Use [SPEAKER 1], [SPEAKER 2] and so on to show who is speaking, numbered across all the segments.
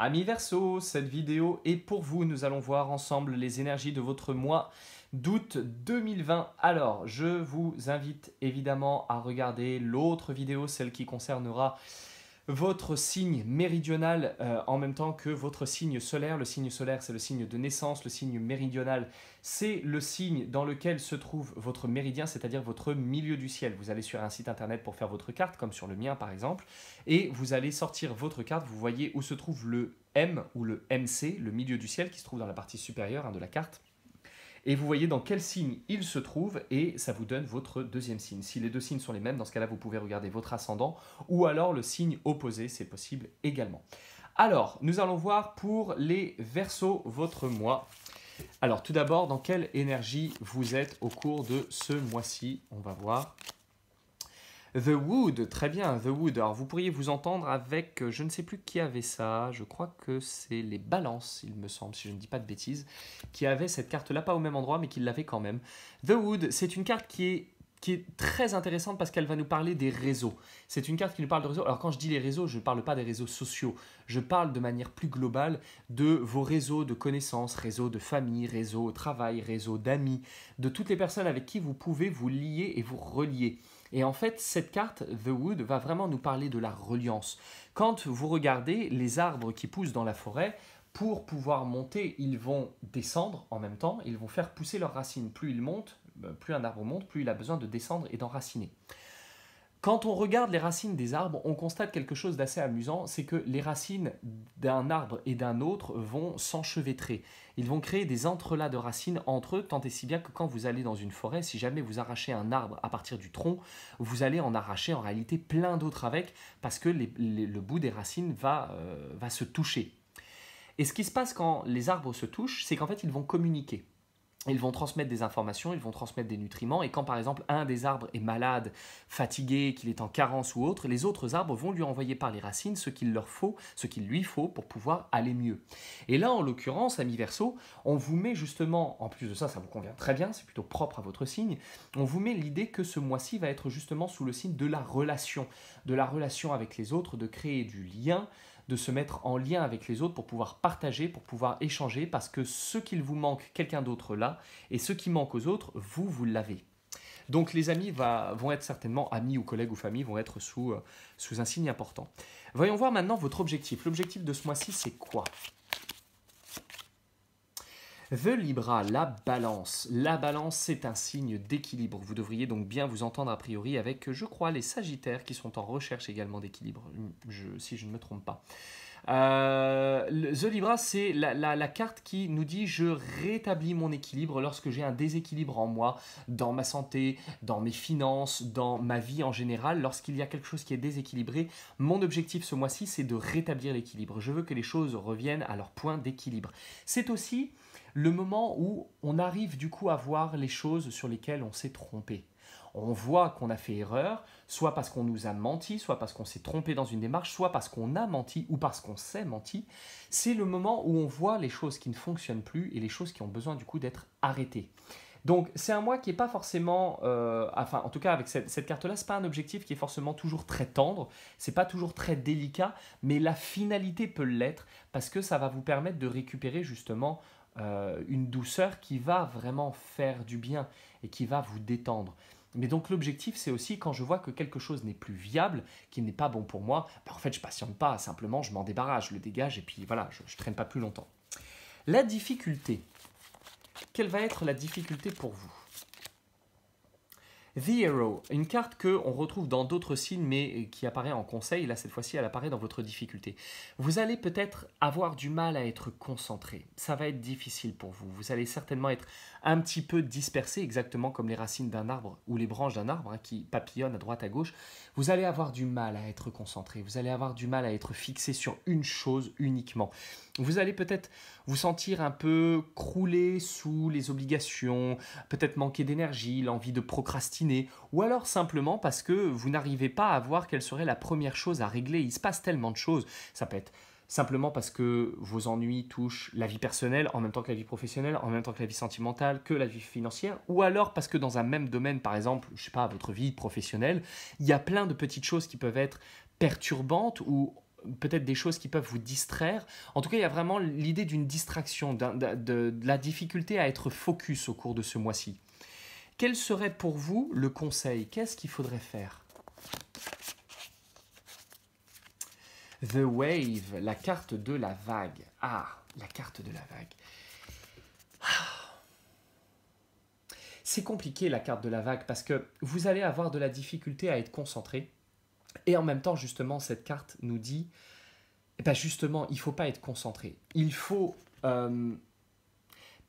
[SPEAKER 1] Amis Verso, cette vidéo est pour vous. Nous allons voir ensemble les énergies de votre mois d'août 2020. Alors, je vous invite évidemment à regarder l'autre vidéo, celle qui concernera votre signe méridional euh, en même temps que votre signe solaire. Le signe solaire, c'est le signe de naissance, le signe méridional, c'est le signe dans lequel se trouve votre méridien, c'est-à-dire votre milieu du ciel. Vous allez sur un site internet pour faire votre carte, comme sur le mien par exemple, et vous allez sortir votre carte, vous voyez où se trouve le M ou le MC, le milieu du ciel, qui se trouve dans la partie supérieure hein, de la carte et vous voyez dans quel signe il se trouve et ça vous donne votre deuxième signe. Si les deux signes sont les mêmes, dans ce cas-là, vous pouvez regarder votre ascendant ou alors le signe opposé, c'est possible également. Alors, nous allons voir pour les versos votre mois. Alors, tout d'abord, dans quelle énergie vous êtes au cours de ce mois-ci On va voir. The Wood, très bien, The Wood. Alors vous pourriez vous entendre avec, euh, je ne sais plus qui avait ça, je crois que c'est les balances, il me semble, si je ne dis pas de bêtises, qui avait cette carte-là, pas au même endroit, mais qui l'avait quand même. The Wood, c'est une carte qui est qui est très intéressante parce qu'elle va nous parler des réseaux. C'est une carte qui nous parle de réseaux. Alors quand je dis les réseaux, je ne parle pas des réseaux sociaux. Je parle de manière plus globale de vos réseaux de connaissances, réseaux de famille, réseaux au travail, réseaux d'amis, de toutes les personnes avec qui vous pouvez vous lier et vous relier. Et en fait, cette carte, The Wood, va vraiment nous parler de la reliance. Quand vous regardez les arbres qui poussent dans la forêt, pour pouvoir monter, ils vont descendre en même temps, ils vont faire pousser leurs racines. Plus ils montent, euh, plus un arbre monte, plus il a besoin de descendre et d'enraciner. Quand on regarde les racines des arbres, on constate quelque chose d'assez amusant, c'est que les racines d'un arbre et d'un autre vont s'enchevêtrer. Ils vont créer des entrelacs de racines entre eux, tant et si bien que quand vous allez dans une forêt, si jamais vous arrachez un arbre à partir du tronc, vous allez en arracher en réalité plein d'autres avec, parce que le bout des racines euh, va se toucher. Et ce qui se passe quand les arbres se touchent, c'est qu'en fait ils vont communiquer ils vont transmettre des informations, ils vont transmettre des nutriments, et quand par exemple un des arbres est malade, fatigué, qu'il est en carence ou autre, les autres arbres vont lui envoyer par les racines ce qu'il leur faut, ce qu'il lui faut pour pouvoir aller mieux. Et là, en l'occurrence, ami verso, on vous met justement, en plus de ça, ça vous convient très bien, c'est plutôt propre à votre signe, on vous met l'idée que ce mois-ci va être justement sous le signe de la relation, de la relation avec les autres, de créer du lien, de se mettre en lien avec les autres pour pouvoir partager, pour pouvoir échanger, parce que ce qu'il vous manque, quelqu'un d'autre là, et ce qui manque aux autres, vous, vous l'avez. Donc les amis vont être certainement, amis ou collègues ou familles, vont être sous, euh, sous un signe important. Voyons voir maintenant votre objectif. L'objectif de ce mois-ci, c'est quoi The Libra, la balance. La balance, c'est un signe d'équilibre. Vous devriez donc bien vous entendre a priori avec, je crois, les Sagittaires qui sont en recherche également d'équilibre, si je ne me trompe pas. Euh, The Libra, c'est la, la, carte qui nous dit je rétablis mon équilibre lorsque j'ai un déséquilibre en moi, dans ma santé, dans mes finances, dans ma vie en général. Lorsqu'il y a quelque chose qui est déséquilibré, mon objectif ce mois-ci, c'est de rétablir l'équilibre. Je veux que les choses reviennent à leur point d'équilibre. C'est aussi le moment où on arrive du coup à voir les choses sur lesquelles on s'est trompé. On voit qu'on a fait erreur, soit parce qu'on nous a menti, soit parce qu'on s'est trompé dans une démarche, soit parce qu'on a menti ou parce qu'on s'est menti. C'est le moment où on voit les choses qui ne fonctionnent plus et les choses qui ont besoin du coup d'être arrêtées. Donc c'est un mois qui n'est pas forcément, euh, enfin en tout cas avec cette, cette carte-là, c'est pas un objectif qui est forcément toujours très tendre, c'est pas toujours très délicat, mais la finalité peut l'être parce que ça va vous permettre de récupérer justement euh, une douceur qui va vraiment faire du bien et qui va vous détendre. Mais donc l'objectif, c'est aussi quand je vois que quelque chose n'est plus viable, qui n'est pas bon pour moi, bah, en fait, je patiente pas, simplement, je m'en débarrasse, je le dégage et puis voilà, je, je traîne pas plus longtemps. La difficulté. Quelle va être la difficulté pour vous The Hero, une carte que on retrouve dans d'autres signes mais qui apparaît en conseil. Là, cette fois-ci, elle apparaît dans votre difficulté. Vous allez peut-être avoir du mal à être concentré. Ça va être difficile pour vous. Vous allez certainement être un petit peu dispersé, exactement comme les racines d'un arbre ou les branches d'un arbre hein, qui papillonnent à droite à gauche. Vous allez avoir du mal à être concentré. Vous allez avoir du mal à être fixé sur une chose uniquement. Vous allez peut-être vous sentir un peu croulé sous les obligations, peut-être manquer d'énergie, l'envie de procrastiner, ou alors simplement parce que vous n'arrivez pas à voir quelle serait la première chose à régler. Il se passe tellement de choses. Ça peut être simplement parce que vos ennuis touchent la vie personnelle en même temps que la vie professionnelle, en même temps que la vie sentimentale, que la vie financière, ou alors parce que dans un même domaine, par exemple, je sais pas, votre vie professionnelle, il y a plein de petites choses qui peuvent être perturbantes ou peut-être des choses qui peuvent vous distraire. En tout cas, il y a vraiment l'idée d'une distraction, de, de, la difficulté à être focus au cours de ce mois-ci. Quel serait pour vous le conseil Qu'est-ce qu'il faudrait faire The Wave, la carte de la vague. Ah, la carte de la vague. Ah. C'est compliqué la carte de la vague parce que vous allez avoir de la difficulté à être concentré et en même temps, justement, cette carte nous dit, eh ben, justement, il faut pas être concentré. Il faut euh,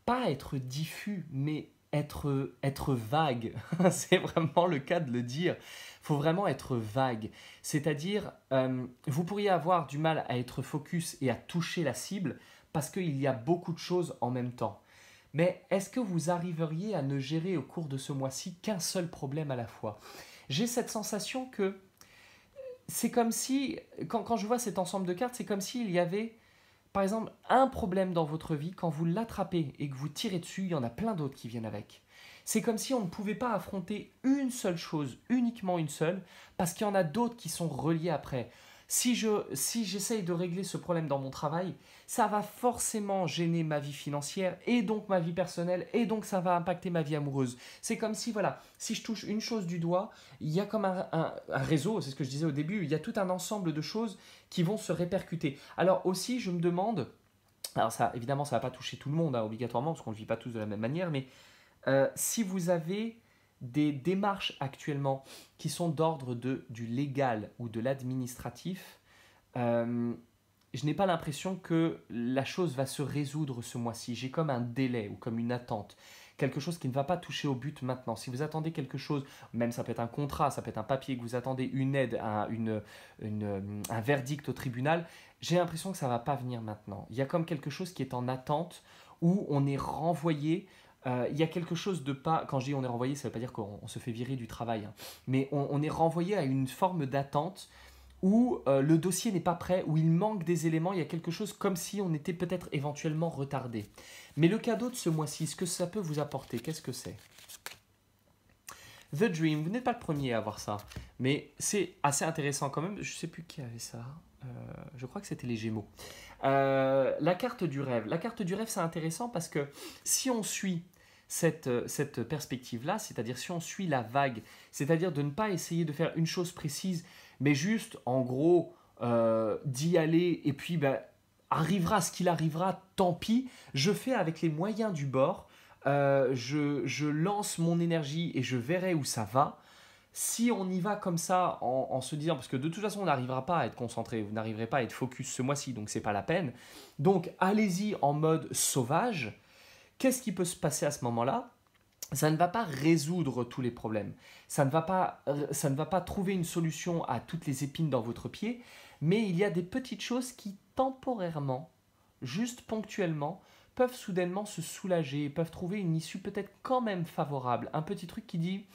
[SPEAKER 1] pas être diffus, mais être, être vague. c'est vraiment le cas de le dire. faut vraiment être vague. C'est-à-dire, euh, vous pourriez avoir du mal à être focus et à toucher la cible parce qu'il y a beaucoup de choses en même temps. Mais est-ce que vous arriveriez à ne gérer au cours de ce mois-ci qu'un seul problème à la fois J'ai cette sensation que c'est comme si, quand, je vois cet ensemble de cartes, c'est comme s'il y avait, par exemple, un problème dans votre vie, quand vous l'attrapez et que vous tirez dessus, il y en a plein d'autres qui viennent avec. C'est comme si on ne pouvait pas affronter une seule chose, uniquement une seule, parce qu'il y en a d'autres qui sont reliés après. Si je si j'essaye de régler ce problème dans mon travail, ça va forcément gêner ma vie financière et donc ma vie personnelle et donc ça va impacter ma vie amoureuse. C'est comme si voilà, si je touche une chose du doigt, il y a comme un, réseau, c'est ce que je disais au début, il y a tout un ensemble de choses qui vont se répercuter. Alors aussi, je me demande, alors ça évidemment ça va pas toucher tout le monde hein, obligatoirement parce qu'on ne vit pas tous de la même manière, mais euh, si vous avez des démarches actuellement qui sont d'ordre de du légal ou de l'administratif, euh, je n'ai pas l'impression que la chose va se résoudre ce mois-ci. J'ai comme un délai ou comme une attente. Quelque chose qui ne va pas toucher au but maintenant. Si vous attendez quelque chose, même ça peut être un contrat, ça peut être un papier, que vous attendez une aide, une, un verdict au tribunal, j'ai l'impression que ça ne va pas venir maintenant. Il y a comme quelque chose qui est en attente où on est renvoyé il euh, y a quelque chose de pas. Quand je dis on est renvoyé, ça ne veut pas dire qu'on se fait virer du travail, hein. mais on, est renvoyé à une forme d'attente où euh, le dossier n'est pas prêt, où il manque des éléments, il y a quelque chose comme si on était peut-être éventuellement retardé. Mais le cadeau de ce mois-ci, ce que ça peut vous apporter, qu'est-ce que c'est The Dream, vous n'êtes pas le premier à avoir ça, mais c'est assez intéressant quand même. Je ne sais plus qui avait ça. Euh, je crois que c'était les Gémeaux. Euh, la carte du rêve. La carte du rêve, c'est intéressant parce que si on suit euh, cette, perspective-là, c'est-à-dire si on suit la vague, c'est-à-dire de ne pas essayer de faire une chose précise, mais juste, en gros, d'y aller et puis ben, arrivera ce qu'il arrivera, tant pis, je fais avec les moyens du bord, je, je, lance mon énergie et je verrai où ça va si on y va comme ça, en, se disant, parce que de toute façon, on n'arrivera pas à être concentré, vous n'arriverez pas à être focus ce mois-ci, donc c'est pas la peine. Donc, allez-y en mode sauvage. Qu'est-ce qui peut se passer à ce moment-là ça ne va pas résoudre tous les problèmes, ça ne, va pas, ça ne va pas trouver une solution à toutes les épines dans votre pied, mais il y a des petites choses qui temporairement, juste ponctuellement, peuvent soudainement se soulager, peuvent trouver une issue peut-être quand même favorable. Un petit truc qui dit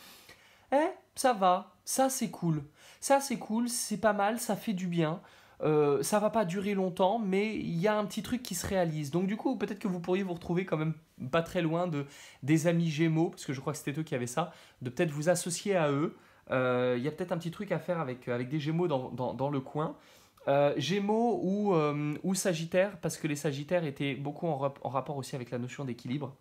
[SPEAKER 1] eh, ça va, ça c'est cool, ça c'est cool, c'est pas mal, ça fait du bien. Euh, ça va pas durer longtemps, mais il y a un petit truc qui se réalise. Donc du coup, peut-être que vous pourriez vous retrouver quand même pas très loin de des amis Gémeaux, parce que je crois que c'était eux qui avaient ça, de peut-être vous associer à eux. Euh, il y a peut-être un petit truc à faire avec, euh, avec des Gémeaux dans, le coin. Gémeaux ou, ou Sagittaire, parce que les Sagittaires étaient beaucoup en rapport aussi avec la notion d'équilibre.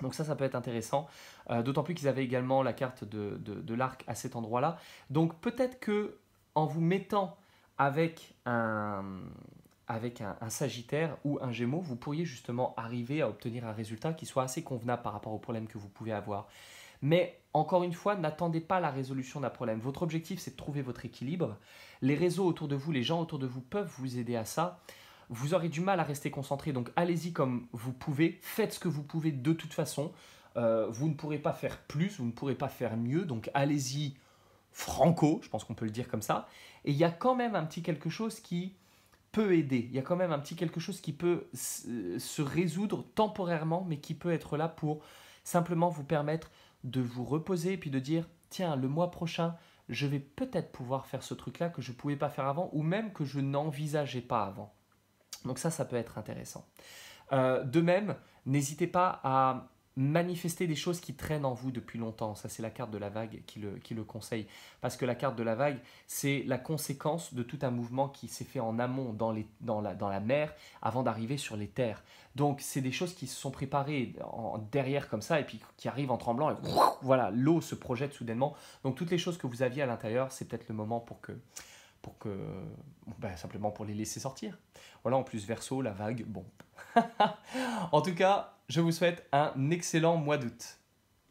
[SPEAKER 1] Donc ça, ça peut être intéressant, euh, d'autant plus qu'ils avaient également la carte de, l'arc à cet endroit-là. Donc peut-être que en vous mettant avec un, avec un, Sagittaire ou un Gémeaux, vous pourriez justement arriver à obtenir un résultat qui soit assez convenable par rapport au problème que vous pouvez avoir. Mais encore une fois, n'attendez pas la résolution d'un problème. Votre objectif, c'est de trouver votre équilibre. Les réseaux autour de vous, les gens autour de vous peuvent vous aider à ça vous aurez du mal à rester concentré. Donc allez-y comme vous pouvez, faites ce que vous pouvez de toute façon. Euh, vous ne pourrez pas faire plus, vous ne pourrez pas faire mieux. Donc allez-y franco, je pense qu'on peut le dire comme ça. Et il y a quand même un petit quelque chose qui peut aider. Il y a quand même un petit quelque chose qui peut euh, se résoudre temporairement, mais qui peut être là pour simplement vous permettre de vous reposer et puis de dire tiens, le mois prochain, je vais peut-être pouvoir faire ce truc-là que je ne pouvais pas faire avant ou même que je n'envisageais pas avant. Donc ça, ça peut être intéressant. Euh, de même, n'hésitez pas à manifester des choses qui traînent en vous depuis longtemps. Ça, c'est la carte de la vague qui le, qui le conseille. Parce que la carte de la vague, c'est la conséquence de tout un mouvement qui s'est fait en amont dans, les, dans, la, dans la mer avant d'arriver sur les terres. Donc, c'est des choses qui se sont préparées en, derrière comme ça et puis qui arrivent en tremblant. Et voilà, l'eau se projette soudainement. Donc, toutes les choses que vous aviez à l'intérieur, c'est peut-être le moment pour que que, bah, simplement pour les laisser sortir. Voilà, en plus verso, la vague, bon. en tout cas, je vous souhaite un excellent mois d'août.